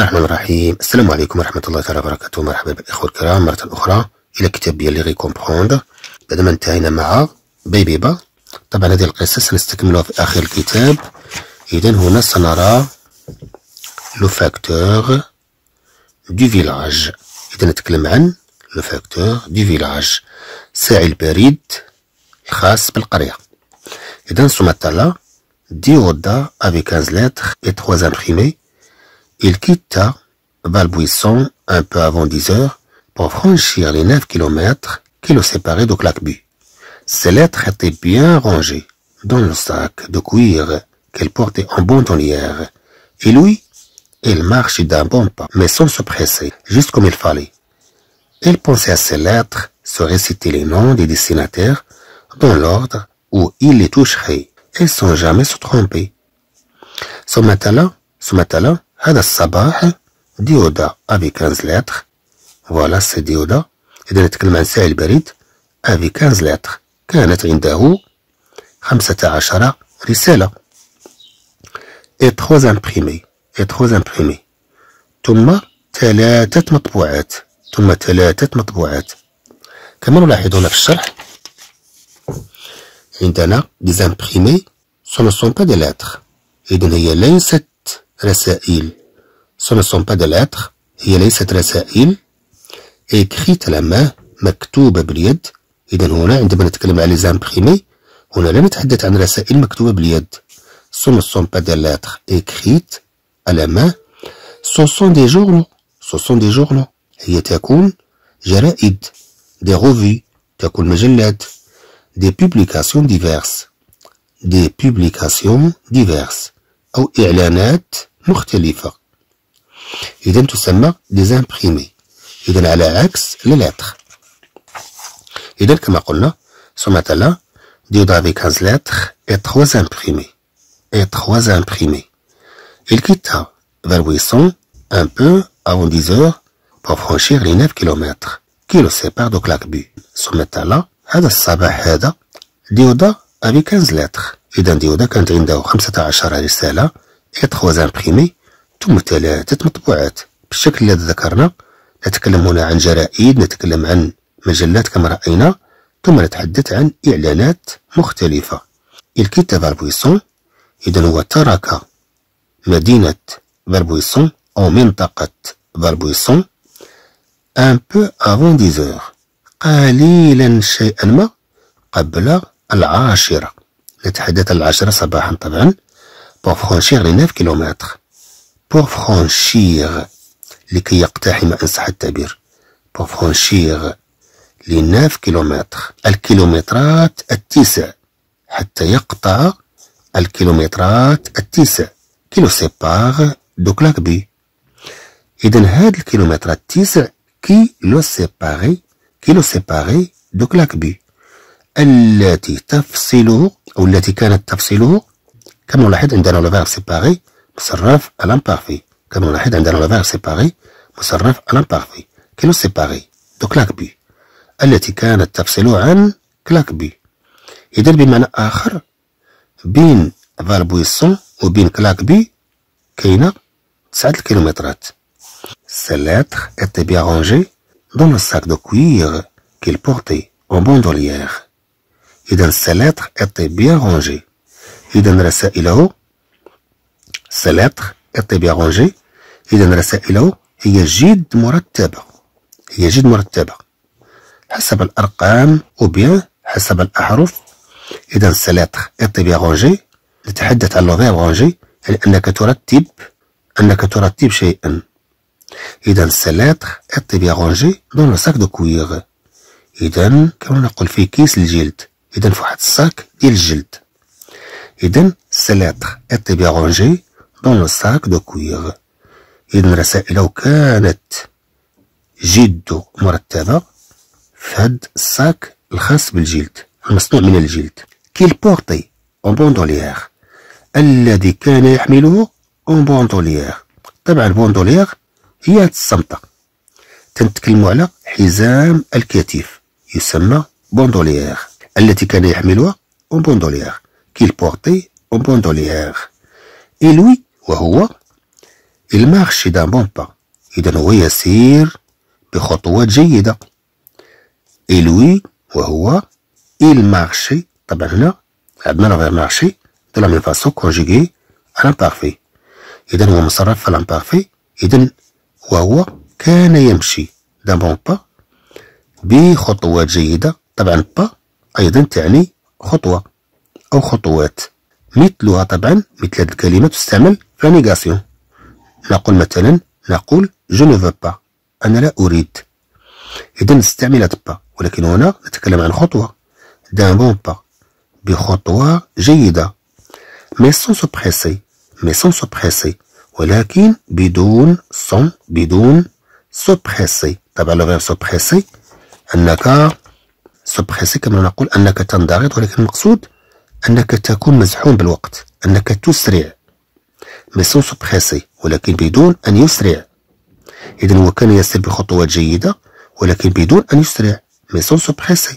بسم الله الرحمن الرحيم السلام عليكم ورحمة الله تعالى وبركاته مرحبا بالإخوة الكرام مرة أخرى إلى كتاب ديال لي كومبروند بعدما انتهينا مع بيبيبا طبعا هذه القصة سنستكملها في آخر الكتاب إذا هنا سنرى لو فاكتور دو فيلاج إذا نتكلم عن لو فاكتور دو فيلاج ساعي البريد الخاص بالقرية إذا سمطالا دي غدا افي 15 لتر اي 3 imprimés Il quitta Valbuisson un peu avant 10 heures pour franchir les 9 kilomètres qui le séparaient de claquebus Ses lettres étaient bien rangées dans le sac de cuir qu'elle portait en bontonnière. Et lui, il marchait d'un bon pas, mais sans se presser, juste comme il fallait. Il pensait à ses lettres, se réciter les noms des destinataires dans l'ordre où il les toucherait, et sans jamais se tromper. Ce matin-là, ce matin-là, هذا الصباح ديودا افي 15 لتر فوالا سي ديودا اذا نتكلم عن سائل البريد افي 15 لتر كانت عنده 15 رساله اي تخوز امبريمي اي تخوز امبريمي ثم ثلاثه مطبوعات ثم ثلاثه مطبوعات كما نلاحظ هنا في الشرح عندنا ديزامبريمي سو نو سون با دي لاتر اذا هي ليست رسائل Ce ne sont pas des lettres هي ليست رسائل écrite على ما مكتوبة باليد إذا هنا عندما نتكلم على زامبريمي هنا لا نتحدث عن رسائل مكتوبة باليد Ce ne sont pas des lettres écrites à la main Ce sont des journaux Ce sont des journaux هي تكون جرائد des revues تكون مجلات des publications diverses des publications diverses أو إعلانات مختلفة إذا تسمى ديزامبريمي إذا على عكس لي لاتر إذا كما قلنا سوماتالا ديود افي كانز لاتر إي تخوا زامبريمي إي تخوا زامبريمي الكيتا فالويسون أن بو أفون ديزور بو فرونشيغ لي نوف كيلومتر كيلو سيبار دو كلاكبي سوماتالا هذا الصباح هذا ديودا افي كانز لاتر إذا ديودا كانت عنده خمسة عشر رسالة إطخوزان بريمي ثم ثلاثة مطبوعات بالشكل الذي ذكرنا نتكلم هنا عن جرائد نتكلم عن مجلات كما رأينا ثم نتحدث عن إعلانات مختلفة الكيت فالبويسون إذا هو ترك مدينة فالبويسون أو منطقة فالبويسون ان بو افون ديزور قليلا شيئا ما قبل العاشرة نتحدث العاشرة صباحا طبعا pour franchir les 9 كيلومتر pour franchir لكي يقتحم إن صح التعبير pour franchir les 9 كيلومتر الكيلومترات التسع حتى يقطع الكيلومترات التسع كيلو سيبار دو كلاك بي إذا هاد الكيلومترات التسع كي لو سيباري كيلو سيباري دو كلاك بي التي تفصله أو التي كانت تفصله كما نلاحظ عندنا لو فيرب سيباغي مصرف على امبارفي كما نلاحظ عندنا لو فيرب سيباغي مصرف على امبارفي كيلو سيباغي دو كلاك بي التي كانت تفصل عن كلاك بي إذا بمعنى آخر بين فالبويسون وبين كلاك بي كاينه 9 الكيلومترات Ces lettres بيان رونجي دون الساك دو كوير كيل بورتي اون بوندوليير اذا bandolière. Et بيان رونجي إذا رسائله سلاتر لاتر بيان رونجي إذا رسائله هي جد مرتبة هي جد مرتبة حسب الأرقام أو بيان حسب الأحرف إذا سلاتر لاتر بيان رونجي نتحدث عن لوفير رونجي يعني أنك ترتب أنك ترتب شيئا إذا سلاتر لاتر بيان رونجي دون لو ساك دو كويغ إذا كما نقول في كيس الجلد إذا في واحد الساك ديال الجلد إذن سلاتر إتي étaient دون لو ساك دو كويغ إذن رسائله كانت جد مرتبة في هاد الساك الخاص بالجلد المصنوع من الجلد كيل بورتي اون بوندولييغ الذي كان يحمله اون بوندولييغ طبعا البوندولييغ هي هاد الصمتة تنتكلمو على حزام الكتف يسمى بوندولييغ التي كان يحملها اون بوندولييغ qu'il portait aux bandolières. Et lui, وهو il marche d'un bon pas إذا هو يسير بخطوات جيدة et lui وهو il marche طبعا هنا عندنا لافير مارشي دو لا ميم فاسون كونجيغي الامبارفي إذا هو مصرف في الامبارفي إذا وهو كان يمشي دان بون با بخطوات جيدة طبعا با أيضا تعني خطوة أو خطوات مثلها طبعا مثل هذه الكلمة تستعمل في نيغاسيون نقول مثلا نقول جو نو با أنا لا أريد إذا استعملت با ولكن هنا نتكلم عن خطوة دان بون با بخطوة جيدة مي سون سو بريسي مي سون سو بريسي ولكن بدون سون بدون سو بريسي طبعا لو غير سو بريسي أنك سو بريسي كما نقول أنك تنضغط ولكن المقصود أنك تكون مزحوم بالوقت أنك تسرع مسوس بريسي ولكن بدون أن يسرع إذا هو كان يسير بخطوات جيدة ولكن بدون أن يسرع مسوس بريسي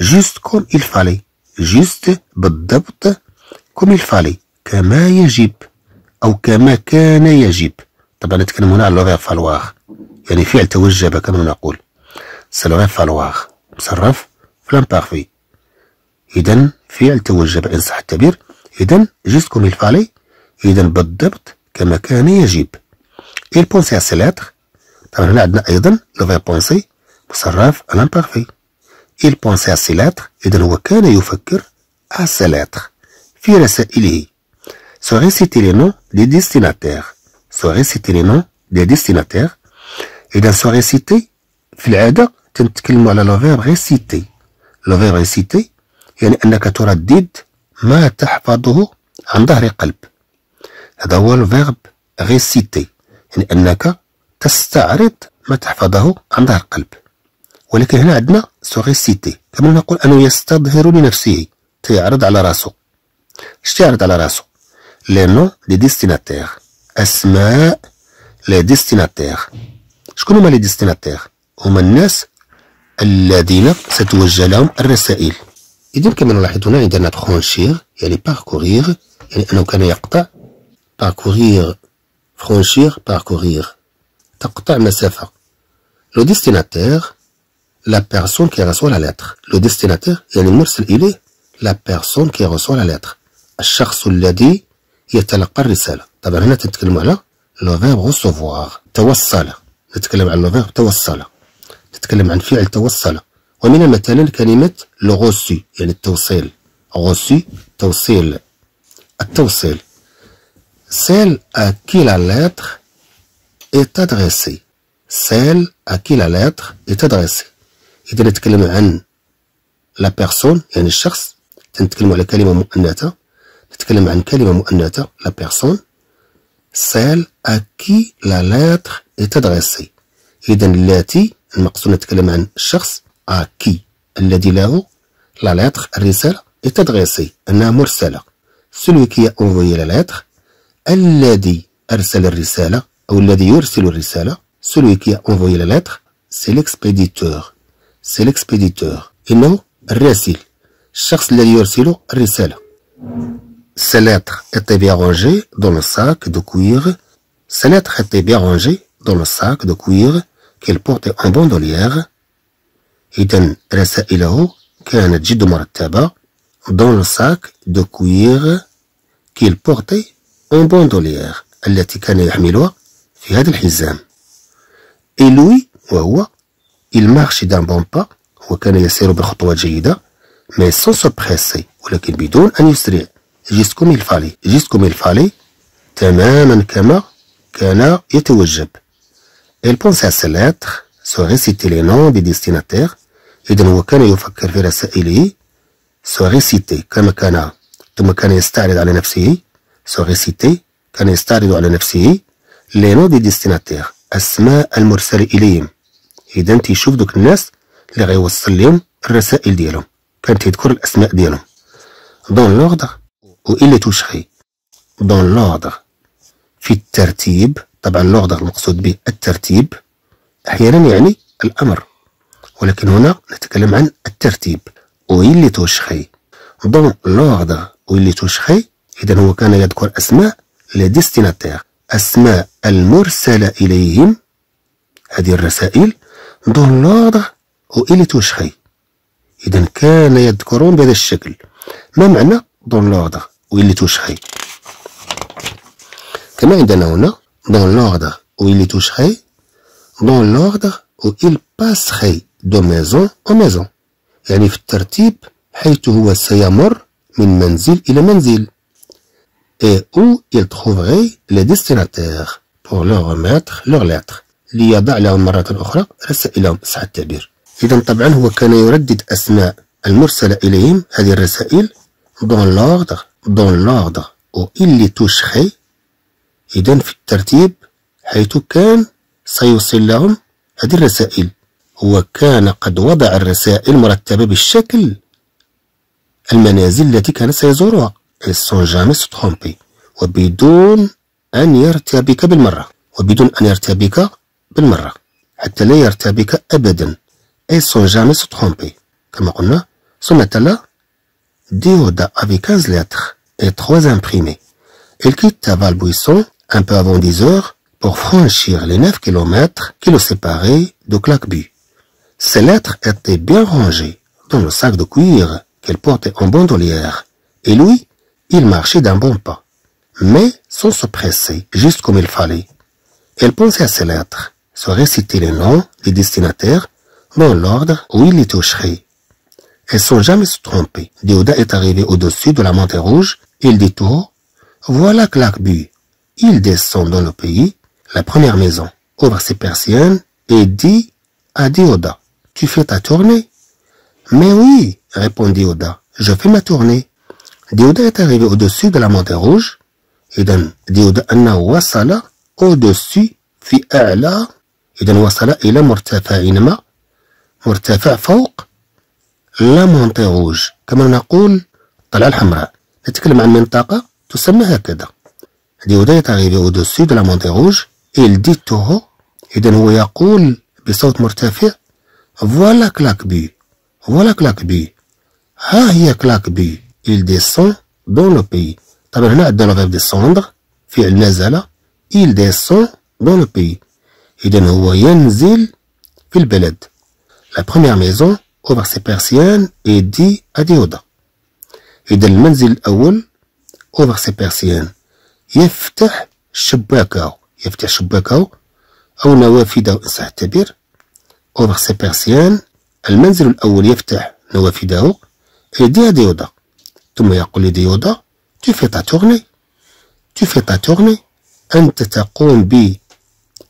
جوست كوم إل فالي جوست بالضبط كوم إل فالي كما يجب أو كما كان يجب طبعا نتكلم هنا على لوغير فالواغ يعني فعل توجب كما نقول سلوغي فالواغ مصرف في إذا فعل توجب إن صح التعبير إذا جيسكم الفالي إذا بالضبط كما كان يجب إل بونسي سي لاتر طبعا هنا عندنا أيضا لو فير بونسي مصرف الامبارفي إل بونسي سي لاتر إذا هو كان يفكر أسي لاتر في رسائله سو سيتي لي نو دي ديستيناتير سو سيتي لي نو دي ديستيناتير إذا سو سيتي في العادة تنتكلمو على لو فيرب ريسيتي لو فيرب ريسيتي يعني أنك تردد ما تحفظه عن ظهر قلب هذا هو الفيرب غيسيتي يعني أنك تستعرض ما تحفظه عن ظهر قلب ولكن هنا عندنا سو ريسيتي كما نقول أنه يستظهر لنفسه تيعرض على راسه اش تيعرض على راسه لي نو لي ديستيناتير أسماء لي ديستيناتير شكون هما لي ديستيناتير هما الناس الذين ستوجه لهم الرسائل إذا كما نلاحظ هنا عندنا فرونشير يعني باركورير يعني أنه كان يقطع باركورير فرونشير باركورير تقطع مسافة لو ديستيناتير لا بيرسون كي رسوا لا لتر لو ديستيناتير يعني المرسل إليه لا بيرسون كي رسوا لا لتر الشخص الذي يتلقى الرسالة طبعا هنا تتكلم على لو فيرب غوسوفوار توصل نتكلم عن لو فيرب توصل نتكلم عن فعل توصل ومن مثلا كلمة لغوسي يعني التوصيل غوسي توصيل التوصيل سيل أكي لا la lettre سيل أكي لا à qui إذا نتكلم عن لا بيرسون يعني الشخص تنتكلم على كلمة مؤنثة نتكلم عن كلمة مؤنثة لا بيرسون سيل أكي لا la lettre إذا التي المقصود نتكلم عن الشخص à qui Elle la lettre risala est adressée à mursala celui qui a envoyé la lettre الذي أرسل الرسالة Ou « الذي يرسل الرسالة celui qui a envoyé la lettre c'est l'expéditeur c'est l'expéditeur et non الراسل الشخص الذي يرسل الرسالة ces lettres étaient bien rangées dans le sac de cuir ces lettres étaient bien rangées dans le sac de cuir qu'elle portait en bandolière إذا رسائله كانت جد مرتبة دون ساك دو كوير كيل بورتي اون بوندوليير التي كان يحملها في هذا الحزام إلوي وهو مارشي دان بون با هو وكان يسير بخطوة جيدة مي سون سو بريسي ولكن بدون أن يسرع جيسكم الفالي جيسكم الفالي تماما كما كان يتوجب إل بونسي سو ريسيتي لي نون دي les إذا هو كان يفكر في رسائله سوريسيتي كما كان ثم كان يستعرض على نفسه سوريسيتي كان يستعرض على نفسه لي نو دي ديستيناتيغ أسماء المرسل إليهم إذا تيشوف دوك الناس اللي غيوصل لهم الرسائل ديالهم كان تيذكر الأسماء ديالهم دون لوردر و إلي توشخي دون لوردر في الترتيب طبعا لوردر المقصود به الترتيب أحيانا يعني الأمر ولكن هنا نتكلم عن الترتيب ويلي توشخي دون لوردر ويلي توشخي إذا هو كان يذكر أسماء لي أسماء المرسلة إليهم هذه الرسائل دون لوردر ويلي توشخي إذا كان يذكرون بهذا الشكل ما معنى دون لوردر ويلي توشخي كما عندنا هنا دون لوردر ويلي توشخي دون لوردر وإل باسخي دو ميزون أو ميزون يعني في الترتيب حيث هو سيمر من منزل إلى منزل إي أو إل trouverait لي destinataires بوغ لو remettre leurs lettres ليضع لهم مرة أخرى رسائلهم صح التعبير إذا طبعا هو كان يردد أسماء المرسلة إليهم هذه الرسائل دون لوردر دون لوردر أو إلي توشخي إذا في الترتيب حيث كان سيوصل لهم هذه الرسائل وكان قد وضع الرسائل مرتبة بالشكل المنازل التي كان سيزورها سون جامي سترومبي وبدون أن يرتبك بالمرة وبدون أن يرتبك بالمرة حتى لا يرتبك أبدا أي سون جامي سترومبي كما قلنا سنة déoda avait 15 lettres et 3 imprimés. Il quitta Valbuisson البويسون ان avant 10 ديزور pour franchir les 9 kilomètres qui le séparaient de Claquebu. Ses lettres étaient bien rangées dans le sac de cuir qu'elle portait en bandolière, et lui, il marchait d'un bon pas, mais sans se presser, juste comme il fallait. Elle pensait à ses lettres, se réciter les noms des destinataires dans l'ordre où il les toucherait. Elles sont jamais se tromper. Déoda est arrivé au-dessus de la montée rouge, il détourne, voilà Clarkbu. Il descend dans le pays la première maison, ouvre ses persiennes et dit à Dioda, tu fais ta tournée Mais oui, répondit Dioda, « je fais ma tournée. Dioda est arrivé au-dessus de la montée rouge, et donc Dioda anna wasala au-dessus, fi a'la, et donc wasala ila murtafa inma, murtafa fauq, la montée rouge. Comme on dit, tala hamra nest que le Dioda est arrivé au-dessus de la montée rouge, il dit toho إذا هو يقول بصوت مرتفع فوالا كلاك بي فوالا كلاك بي ها هي كلاك بي il descend dans le pays طبعا هنا عندنا verbe descendre فعل نزل il descend dans le pays إذا هو ينزل في البلد لا première ميزون au سي persien est dit أديودا إذا المنزل الأول au سي persien يفتح شباكه يفتح شباكه أو نوافذه إن صح التعبير أوفر سي المنزل الأول يفتح نوافذه يديها ديودا ثم يقول ديودا تو في تا تورني تو في تا تورني أنت تقوم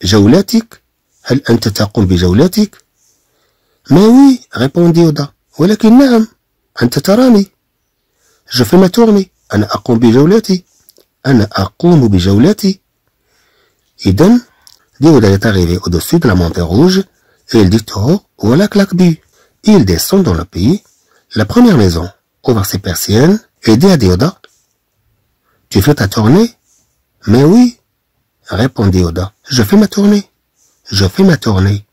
بجولاتك هل أنت تقوم بجولاتك ما وي غيبون ديودا ولكن نعم أنت تراني جو في ما تورني أنا أقوم بجولاتي أنا أقوم بجولاتي Idem, Dioda est arrivé au-dessus de la montée rouge, et il dit, oh, voilà dit ». Il descend dans le pays, la première maison, ouvre ses persiennes, et dit à Dioda « tu fais ta tournée? Mais oui, répondit Dioda, « je fais ma tournée. Je fais ma tournée.